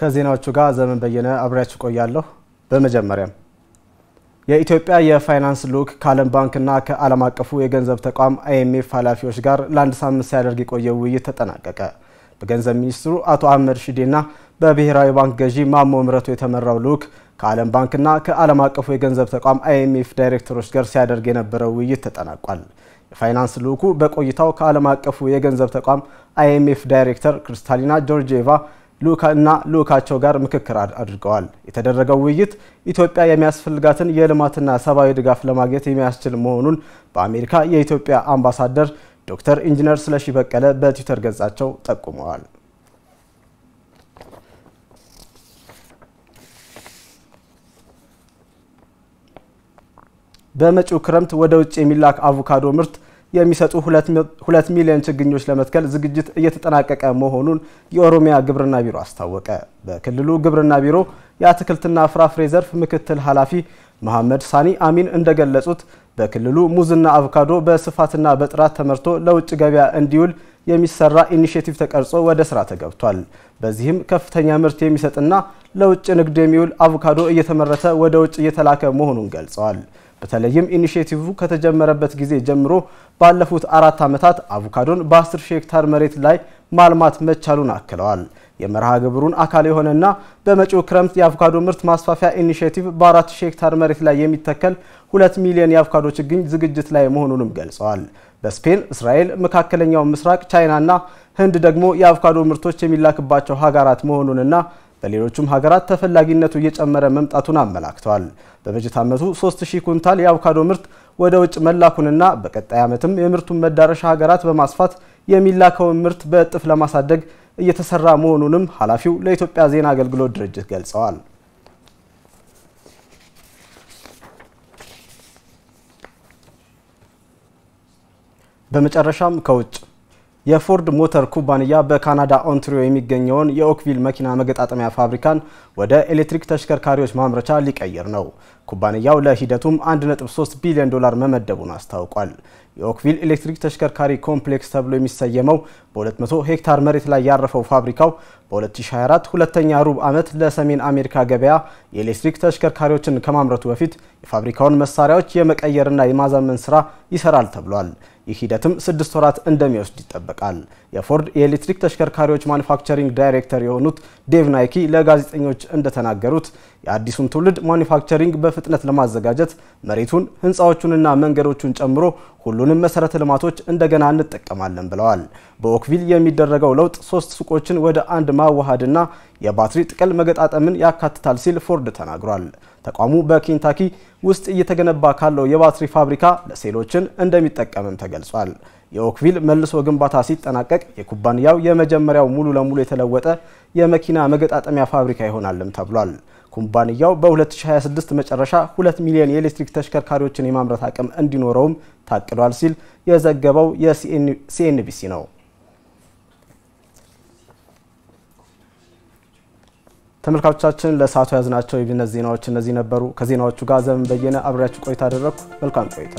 ከዜናዎቹ ጋር ዘመን በየነ አብሬያችሁ ቆያለሁ። በመጀመሪያም የኢትዮጵያ የፋይናንስ ልዑክ ከዓለም ባንክና ከዓለም አቀፉ የገንዘብ ተቋም አይኤምኤፍ ኃላፊዎች ጋር ለአንድ ሳምንት ሲያደርግ የቆየ ውይይት ተጠናቀቀ። በገንዘብ ሚኒስትሩ አቶ አህመድ ሺዴና በብሔራዊ ባንክ ገዢ ማሞ ምረቱ የተመራው ልዑክ ከዓለም ባንክና ከዓለም አቀፉ የገንዘብ ተቋም አይኤምኤፍ ዳይሬክተሮች ጋር ሲያደርግ የነበረው ውይይት ተጠናቋል። የፋይናንስ ልዑኩ በቆይታው ከዓለም አቀፉ የገንዘብ ተቋም አይኤምኤፍ ዳይሬክተር ክሪስታሊና ጆርጂዬቫ እና ልዑካቸው ጋር ምክክር አድርገዋል። የተደረገው ውይይት ኢትዮጵያ የሚያስፈልጋትን የልማትና ሰብአዊ ድጋፍ ለማግኘት የሚያስችል መሆኑን በአሜሪካ የኢትዮጵያ አምባሳደር ዶክተር ኢንጂነር ስለሺ በቀለ በትዊተር ገጻቸው ጠቁመዋል። በመጪው ክረምት ወደ ውጭ የሚላክ አቮካዶ ምርት የሚሰጡ ሁለት ሚሊዮን ችግኞች ለመትከል ዝግጅት እየተጠናቀቀ መሆኑን የኦሮሚያ ግብርና ቢሮ አስታወቀ። በክልሉ ግብርና ቢሮ የአትክልትና ፍራፍሬ ዘርፍ ምክትል ኃላፊ መሐመድ ሳኒ አሚን እንደገለጹት በክልሉ ሙዝና አቮካዶ በስፋትና በጥራት ተመርቶ ለውጭ ገበያ እንዲውል የሚሰራ ኢኒሽቲቭ ተቀርጾ ወደ ስራ ተገብቷል። በዚህም ከፍተኛ ምርት የሚሰጥና ለውጭ ንግድ የሚውል አቮካዶ እየተመረተ ወደ ውጭ እየተላከ መሆኑን ገልጸዋል። በተለይም ኢኒሽቲቭ ከተጀመረበት ጊዜ ጀምሮ ባለፉት አራት ዓመታት አቮካዶን በ10 ሺህ ሄክታር መሬት ላይ ማልማት መቻሉን አክለዋል። የመርሃ ግብሩን አካል የሆነና በመጪው ክረምት የአቮካዶ ምርት ማስፋፊያ ኢኒሽቲቭ በ4 ሺህ ሄክታር መሬት ላይ የሚተከል 2 ሚሊዮን የአቮካዶ ችግኝ ዝግጅት ላይ መሆኑንም ገልጸዋል። በስፔን፣ እስራኤል፣ መካከለኛው ምስራቅ፣ ቻይናና ህንድ ደግሞ የአቮካዶ ምርቶች የሚላክባቸው ሀገራት መሆኑንና በሌሎቹም ሀገራት ተፈላጊነቱ እየጨመረ መምጣቱን አመላክተዋል። በበጀት ዓመቱ 3000 ኩንታል የአቮካዶ ምርት ወደ ውጭ መላኩንና በቀጣይ ዓመትም የምርቱን መዳረሻ ሀገራት በማስፋት የሚላከውን ምርት በእጥፍ ለማሳደግ እየተሰራ መሆኑንም ኃላፊው ለኢትዮጵያ ዜና አገልግሎት ድርጅት ገልጸዋል። በመጨረሻም ከውጭ የፎርድ ሞተር ኩባንያ በካናዳ ኦንትሪዮ የሚገኘውን የኦክቪል መኪና መገጣጠሚያ ፋብሪካን ወደ ኤሌክትሪክ ተሽከርካሪዎች ማምረቻ ሊቀይር ነው። ኩባንያው ለሂደቱም 1.3 ቢሊዮን ዶላር መመደቡን አስታውቋል። የኦክቪል ኤሌክትሪክ ተሽከርካሪ ኮምፕሌክስ ተብሎ የሚሰየመው በ200 ሄክታር መሬት ላይ ያረፈው ፋብሪካው በ2024 ሁለተኛ ሩብ ዓመት ለሰሜን አሜሪካ ገበያ የኤሌክትሪክ ተሽከርካሪዎችን ከማምረቱ በፊት የፋብሪካውን መሳሪያዎች የመቀየርና የማዘመን ስራ ይሰራል ተብሏል። ይህ ሂደትም ስድስት ወራት እንደሚወስድ ይጠበቃል። የፎርድ የኤሌክትሪክ ተሽከርካሪዎች ማኒፋክቸሪንግ ዳይሬክተር የሆኑት ዴቭ ናይኪ ለጋዜጠኞች እንደተናገሩት የአዲሱን ትውልድ ማኒፋክቸሪንግ በፍጥነት ለማዘጋጀት መሬቱን፣ ህንፃዎቹንና መንገዶቹን ጨምሮ ሁሉን ያሉንን መሰረተ ልማቶች እንደገና እንጠቀማለን ብለዋል። በኦክቪል የሚደረገው ለውጥ ሶስት ሱቆችን ወደ አንድ ማዋሃድና የባትሪ ጥቅል መገጣጠምን ያካትታል ሲል ፎርድ ተናግሯል። ተቋሙ በኬንታኪ ውስጥ እየተገነባ ካለው የባትሪ ፋብሪካ ለሴሎችን እንደሚጠቀምም ተገልጿል። የኦክቪል መልሶ ግንባታ ሲጠናቀቅ የኩባንያው የመጀመሪያው ሙሉ ለሙሉ የተለወጠ የመኪና መገጣጠሚያ ፋብሪካ ይሆናልም ተብሏል። ኩባንያው በ2026 መጨረሻ 2 ሚሊዮን የኤሌክትሪክ ተሽከርካሪዎችን የማምረት አቅም እንዲኖረውም ታቅዷል ሲል የዘገበው የሲኤንቢሲ ነው። ተመልካቾቻችን ለሰዓቱ ያዝናቸው የቢዝነስ ዜናዎች እነዚህ ነበሩ። ከዜናዎቹ ጋር ዘመን በየነ አብሬያችሁ ቆይታ አደረግኩ። መልካም ቆይታ